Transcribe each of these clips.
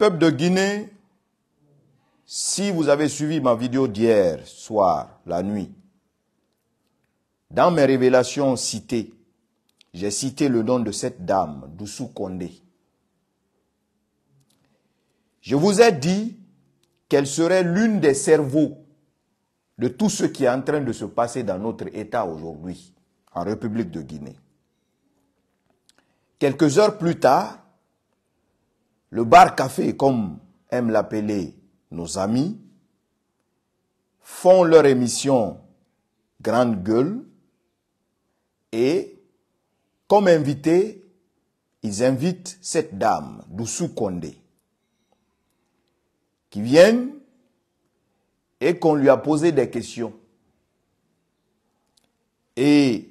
Peuple de Guinée, si vous avez suivi ma vidéo d'hier soir, la nuit, dans mes révélations citées, j'ai cité le nom de cette dame, Doussou Condé. Je vous ai dit qu'elle serait l'une des cerveaux de tout ce qui est en train de se passer dans notre État aujourd'hui, en République de Guinée. Quelques heures plus tard, le bar café, comme aiment l'appeler nos amis, font leur émission Grande Gueule et, comme invité, ils invitent cette dame, Doussou Condé, qui vient et qu'on lui a posé des questions. Et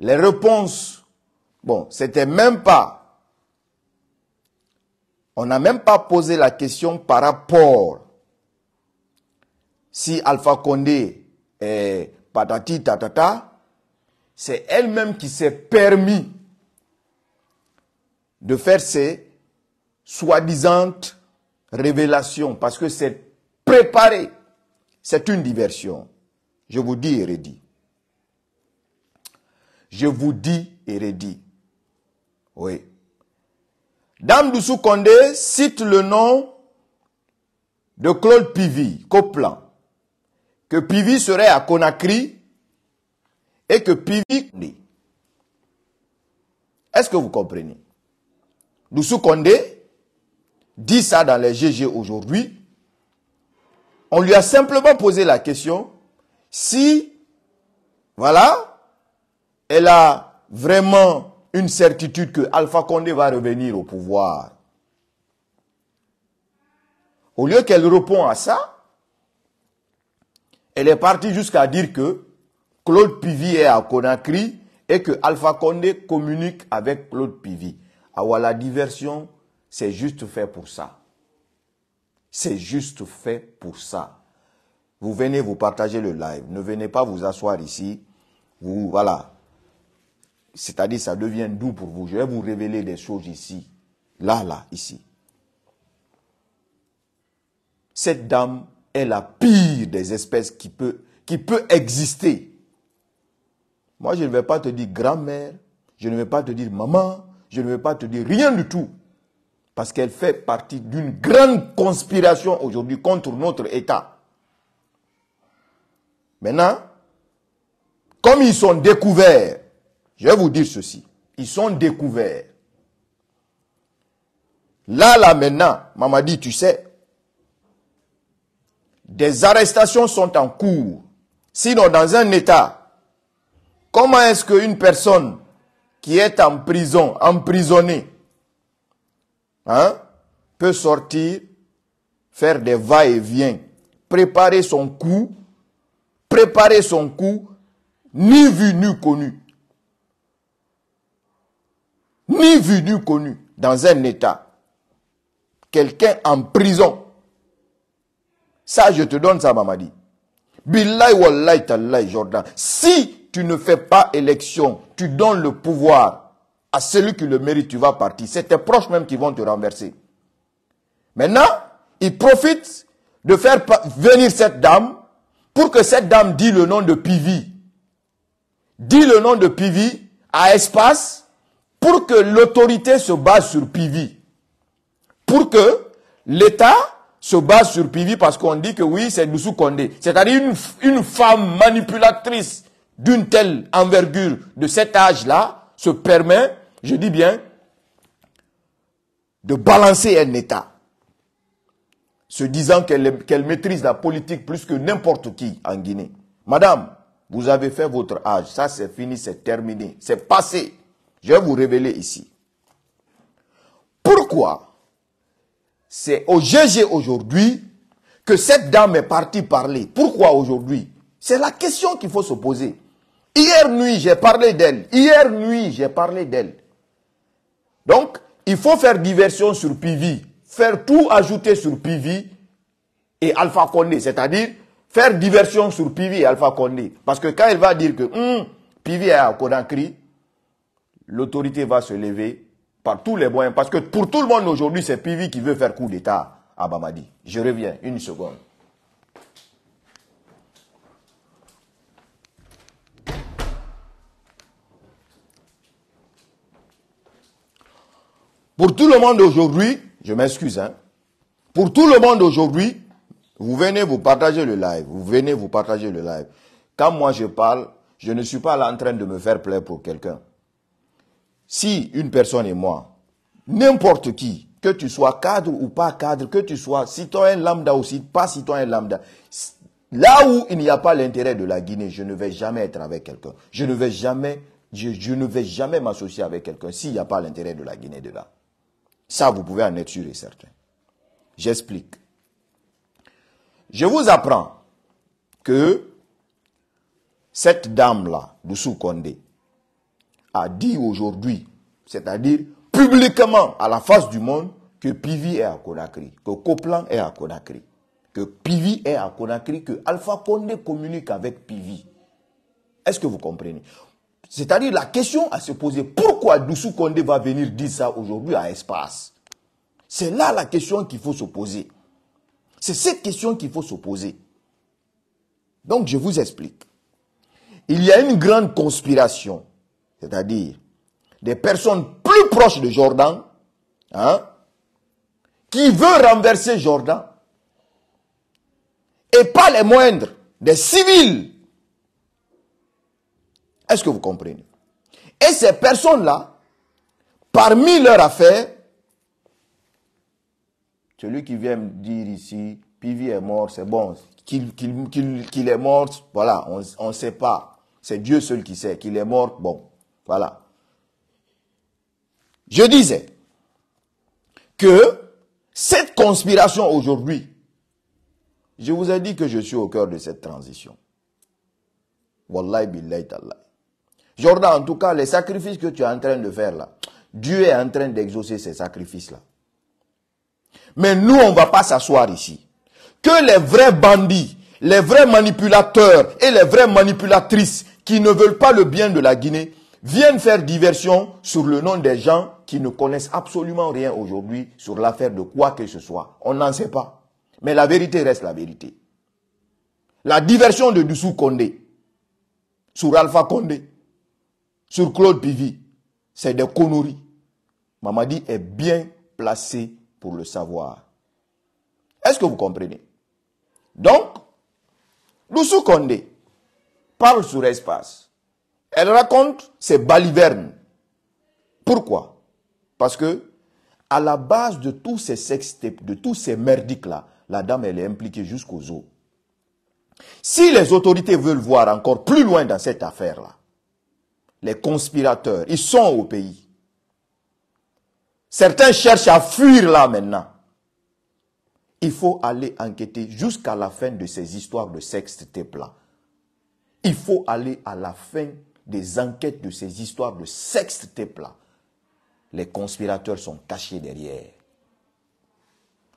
les réponses, bon, c'était même pas on n'a même pas posé la question par rapport si Alpha Condé est patati tatata, c'est elle-même qui s'est permis de faire ces soi-disant révélations parce que c'est préparé. C'est une diversion. Je vous dis et redis. Je vous dis et Oui. Dame Doussou Condé cite le nom de Claude Pivy, Coplan, que Pivy serait à Conakry et que Pivy... Est-ce que vous comprenez Doussou Condé dit ça dans les GG aujourd'hui. On lui a simplement posé la question si, voilà, elle a vraiment une certitude que Alpha Condé va revenir au pouvoir. Au lieu qu'elle répond à ça, elle est partie jusqu'à dire que Claude Pivy est à Conakry et que Alpha Condé communique avec Claude Pivy. Ah voilà, la diversion, c'est juste fait pour ça. C'est juste fait pour ça. Vous venez vous partager le live. Ne venez pas vous asseoir ici. Vous, voilà. C'est-à-dire, ça devient doux pour vous. Je vais vous révéler des choses ici, là, là, ici. Cette dame est la pire des espèces qui peut, qui peut exister. Moi, je ne vais pas te dire grand-mère, je ne vais pas te dire maman, je ne vais pas te dire rien du tout. Parce qu'elle fait partie d'une grande conspiration aujourd'hui contre notre État. Maintenant, comme ils sont découverts, je vais vous dire ceci. Ils sont découverts. Là, là, maintenant, maman dit, tu sais, des arrestations sont en cours. Sinon, dans un État, comment est-ce qu'une personne qui est en prison, emprisonnée, hein, peut sortir, faire des va-et-vient, préparer son coup, préparer son coup, ni vu, ni connu ni vu ni connu, dans un état. Quelqu'un en prison. Ça, je te donne ça, Mamadi. Billahi Jordan. Si tu ne fais pas élection, tu donnes le pouvoir à celui qui le mérite, tu vas partir. C'est tes proches même qui vont te renverser. Maintenant, il profite de faire venir cette dame pour que cette dame dise le nom de Pivi. Dit le nom de Pivi à espace pour que l'autorité se base sur Pivi, pour que l'État se base sur Pivi, parce qu'on dit que oui, c'est Doussou Condé, c'est-à-dire une, femme manipulatrice d'une telle envergure, de cet âge-là, se permet, je dis bien, de balancer un État, se disant qu'elle maîtrise la politique plus que n'importe qui en Guinée. Madame, vous avez fait votre âge, ça c'est fini, c'est terminé, c'est passé. Je vais vous révéler ici. Pourquoi c'est au GG aujourd'hui que cette dame est partie parler Pourquoi aujourd'hui C'est la question qu'il faut se poser. Hier nuit, j'ai parlé d'elle. Hier nuit, j'ai parlé d'elle. Donc, il faut faire diversion sur PV, faire tout ajouter sur Pivi et Alpha Condé, c'est-à-dire faire diversion sur PV et Alpha Condé. Parce que quand elle va dire que Pivi hum, PV est à Conakry, l'autorité va se lever par tous les moyens. Parce que pour tout le monde aujourd'hui, c'est Pivi qui veut faire coup d'État à Bamadi. Je reviens, une seconde. Pour tout le monde aujourd'hui, je m'excuse, hein. pour tout le monde aujourd'hui, vous venez vous partager le live, vous venez vous partager le live. Quand moi je parle, je ne suis pas là en train de me faire plaire pour quelqu'un si une personne et moi, n'importe qui, que tu sois cadre ou pas cadre, que tu sois citoyen lambda ou pas citoyen lambda, là où il n'y a pas l'intérêt de la Guinée, je ne vais jamais être avec quelqu'un. Je ne vais jamais, ne vais jamais m'associer avec quelqu'un s'il n'y a pas l'intérêt de la Guinée de là. Ça, vous pouvez en être sûr et certain. J'explique. Je vous apprends que cette dame-là, Doussou Kondé, a dit aujourd'hui, c'est-à-dire publiquement à la face du monde, que Pivi est à Conakry, que Coplan est à Conakry, que Pivi est à Conakry, que Alpha Condé communique avec Pivi. Est-ce que vous comprenez C'est-à-dire la question à se poser, pourquoi Doussou Condé va venir dire ça aujourd'hui à Espace C'est là la question qu'il faut se poser. C'est cette question qu'il faut se poser. Donc je vous explique. Il y a une grande conspiration c'est-à-dire des personnes plus proches de Jordan, hein, qui veulent renverser Jordan, et pas les moindres, des civils. Est-ce que vous comprenez Et ces personnes-là, parmi leurs affaires, celui qui vient me dire ici, Pivi est mort, c'est bon, qu'il est mort, voilà, on ne sait pas. C'est Dieu seul qui sait qu'il est mort, bon. Voilà. Je disais que cette conspiration aujourd'hui, je vous ai dit que je suis au cœur de cette transition. Wallahi billahi Jordan, en tout cas, les sacrifices que tu es en train de faire là, Dieu est en train d'exaucer ces sacrifices là. Mais nous, on va pas s'asseoir ici. Que les vrais bandits, les vrais manipulateurs et les vraies manipulatrices qui ne veulent pas le bien de la Guinée viennent faire diversion sur le nom des gens qui ne connaissent absolument rien aujourd'hui sur l'affaire de quoi que ce soit. On n'en sait pas. Mais la vérité reste la vérité. La diversion de Dussou Condé, sur Alpha Condé, sur Claude Pivy, c'est des conneries. Mamadi est bien placé pour le savoir. Est-ce que vous comprenez Donc, Dussou Condé parle sur Espace. Elle raconte ses balivernes. Pourquoi Parce que à la base de tous ces tapes, de tous ces merdiques-là, la dame, elle est impliquée jusqu'aux os. Si les autorités veulent voir encore plus loin dans cette affaire-là, les conspirateurs, ils sont au pays. Certains cherchent à fuir là maintenant. Il faut aller enquêter jusqu'à la fin de ces histoires de sexe là. Il faut aller à la fin des enquêtes de ces histoires de sexe les conspirateurs sont cachés derrière.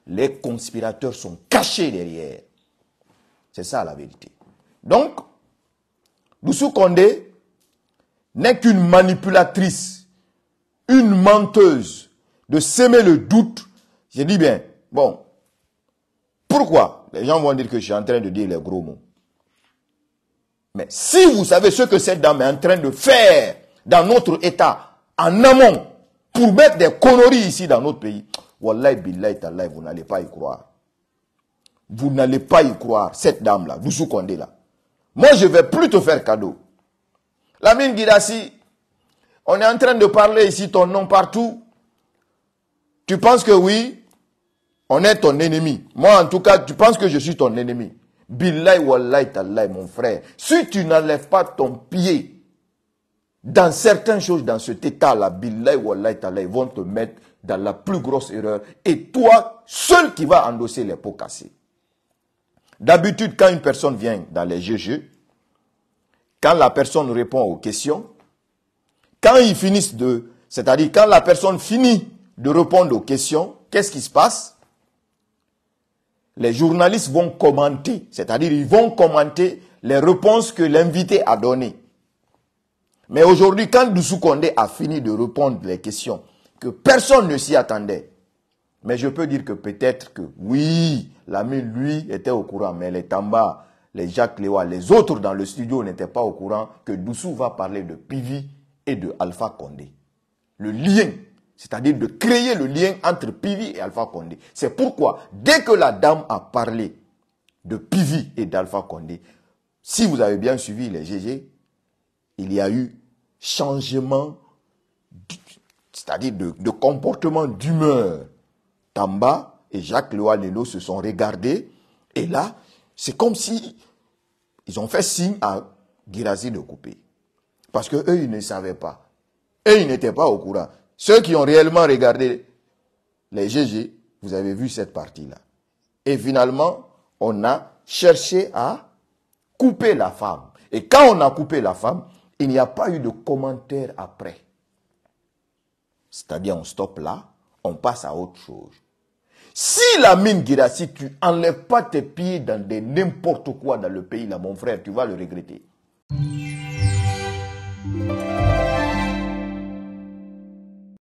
Les conspirateurs sont cachés derrière. C'est ça la vérité. Donc, Doussou Kondé n'est qu'une manipulatrice, une menteuse, de semer le doute. J'ai dit bien, bon, pourquoi les gens vont dire que je suis en train de dire les gros mots mais si vous savez ce que cette dame est en train de faire dans notre État, en amont, pour mettre des conneries ici dans notre pays, Wallahi billahi vous n'allez pas y croire. Vous n'allez pas y croire, cette dame-là, vous Kondé là. Moi, je vais plus te faire cadeau. Lamine Guidassi, on est en train de parler ici ton nom partout. Tu penses que oui, on est ton ennemi. Moi, en tout cas, tu penses que je suis ton ennemi. Billai wallahi mon frère. Si tu n'enlèves pas ton pied dans certaines choses, dans cet état-là, Billai wallahi ils vont te mettre dans la plus grosse erreur. Et toi, seul qui va endosser les pots cassés. D'habitude, quand une personne vient dans les jeux-jeux, quand la personne répond aux questions, quand ils finissent de, c'est-à-dire quand la personne finit de répondre aux questions, qu'est-ce qui se passe les journalistes vont commenter, c'est-à-dire ils vont commenter les réponses que l'invité a données. Mais aujourd'hui, quand Doussou Condé a fini de répondre les questions, que personne ne s'y attendait, mais je peux dire que peut-être que oui, l'ami, lui, était au courant, mais les Tamba, les Jacques Léoa, les autres dans le studio n'étaient pas au courant que Doussou va parler de Pivi et de Alpha Condé. Le lien c'est-à-dire de créer le lien entre Pivi et Alpha Condé. C'est pourquoi, dès que la dame a parlé de Pivi et d'Alpha Condé, si vous avez bien suivi les GG, il y a eu changement, c'est-à-dire de, comportement d'humeur. Tamba et Jacques Lelo se sont regardés et là, c'est comme si ils ont fait signe à Girazi de couper. Parce que eux, ils ne savaient pas. Eux, ils n'étaient pas au courant. Ceux qui ont réellement regardé les GG, vous avez vu cette partie-là. Et finalement, on a cherché à couper la femme. Et quand on a coupé la femme, il n'y a pas eu de commentaire après. C'est-à-dire, on stoppe là, on passe à autre chose. Si la mine si tu n'enlèves pas tes pieds dans n'importe quoi dans le pays, là, mon frère, tu vas le regretter.